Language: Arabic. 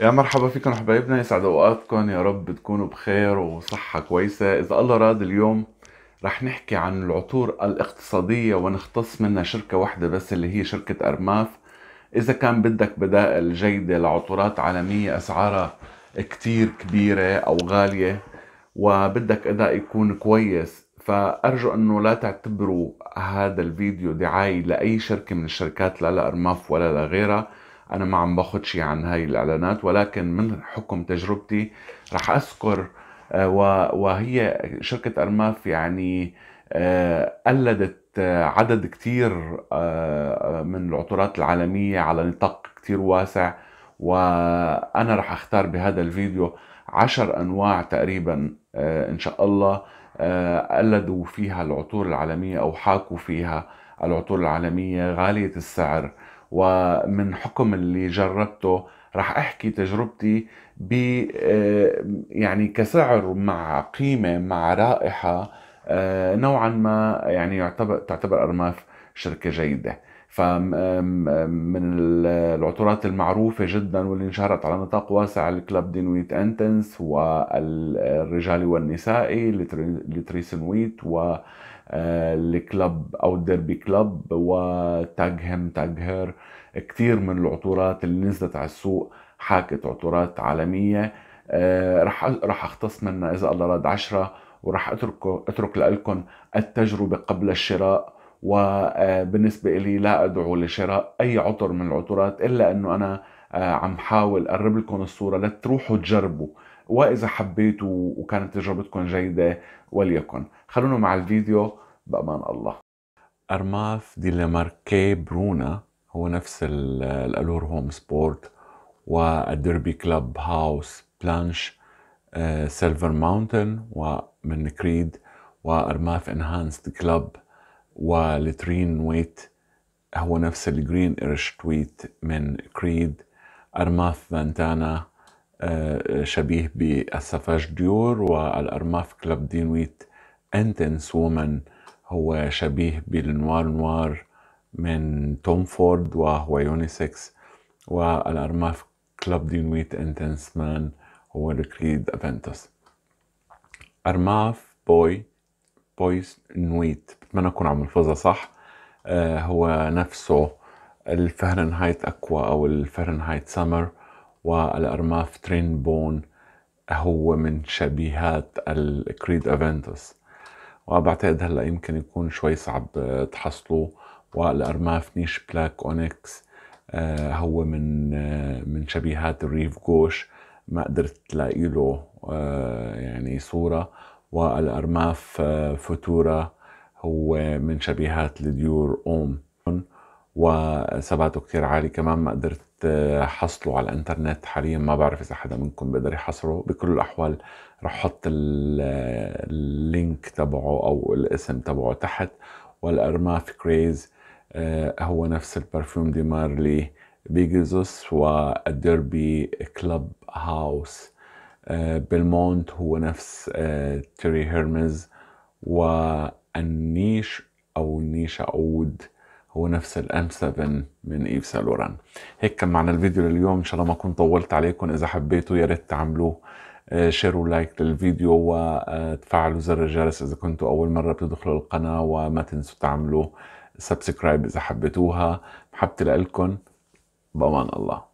يا مرحبا فيكم حبايبنا يسعد اوقاتكم يا رب تكونوا بخير وصحة كويسة اذا الله راد اليوم رح نحكي عن العطور الاقتصادية ونختص منها شركة واحدة بس اللي هي شركة ارماف اذا كان بدك بدائل جيدة لعطورات عالمية اسعارها كتير كبيرة او غالية وبدك اداء يكون كويس فارجو انه لا تعتبروا هذا الفيديو دعاية لاي شركة من الشركات لا لارماف ولا لغيرها أنا ما عم باخذ شيء عن هاي الإعلانات ولكن من حكم تجربتي رح أذكر آه، وهي شركة أرماف يعني آه، قلدت آه، عدد كثير من العطورات العالمية على نطاق كثير واسع وأنا رح أختار بهذا الفيديو عشر أنواع تقريبا إن شاء الله قلدوا فيها العطور العالمية أو حاكوا فيها العطور العالمية غالية السعر ومن حكم اللي جربته رح احكي تجربتي ب آه، يعني كسعر مع قيمه مع رائحه آه، نوعا ما يعني يعتبر تعتبر ارماف شركه جيده فمن العطورات المعروفة جدا واللي انشهرت على نطاق واسع الكلاب دينويت انتنس والرجال والنسائي لتريسنويت والكلاب آه، او الديربي كلاب وتاج هم تاج هير كثير من العطورات اللي نزلت على السوق حاكت عطورات عالمية آه، رح رح اختص منها اذا الله راد عشرة ورح اترك اترك لكم التجربة قبل الشراء وبالنسبة لي لا أدعو لشراء أي عطر من العطورات إلا أنه أنا آه، عم حاول أقرب لكم الصورة لتروحوا تجربوا وإذا حبيتوا وكانت تجربتكم جيدة وليكن خلونا مع الفيديو بأمان الله أرماف دي لماركي برونا هو نفس الألور هوم سبورت والديربي كلاب هاوس بلانش آه، سيلفر ماونتن ومن كريد وأرماف انهانسد كلاب والترين ويت هو نفس الجرين إيرش تويت من كريد ارماف فانتانا آه، شبيه بالسفاج ديور والارماف كلاب دينويت أنتنس وومن هو شبيه بالنوار نوار من توم فورد وهو يونيسكس والارماف كلاب دينويت أنتنس مان هو الكريد أفنتس ارماف بوي بويس نويت اتمنى اكون عم الفظها صح آه، هو نفسه الفهرنهايت اكوا او الفهرنهايت سمر والارماف ترين بون هو من شبيهات الكريد افنتوس وبعتقد هلا يمكن يكون شوي صعب آه، تحصلوه والارماف نيش بلاك اونكس آه، هو من من شبيهات الريف جوش ما قدرت تلاقي له يعني صوره والارماف فوتورا هو من شبيهات لديور اوم وثباته كتير عالي كمان ما قدرت آه، حصله على الانترنت حاليا ما بعرف اذا حدا منكم بيقدر يحصره بكل الاحوال رح احط آه، اللينك تبعه او الاسم تبعه تحت والارماف كريز آه، هو نفس البرفيوم دي مارلي بيجزوس والديربي كلب هاوس بالمونت هو نفس تيري هيرمز و النيش أو النيشة عود هو نفس الام 7 من ايف سالوران هيك كان معنا الفيديو لليوم ان شاء الله ما اكون طولت عليكم اذا حبيتوا يا ريت تعملوا آه، شير ولايك للفيديو وتفعلوا آه، زر الجرس اذا كنتوا اول مره بتدخلوا القناه وما تنسوا تعملوا سبسكرايب اذا حبيتوها محبتي لكم بامان الله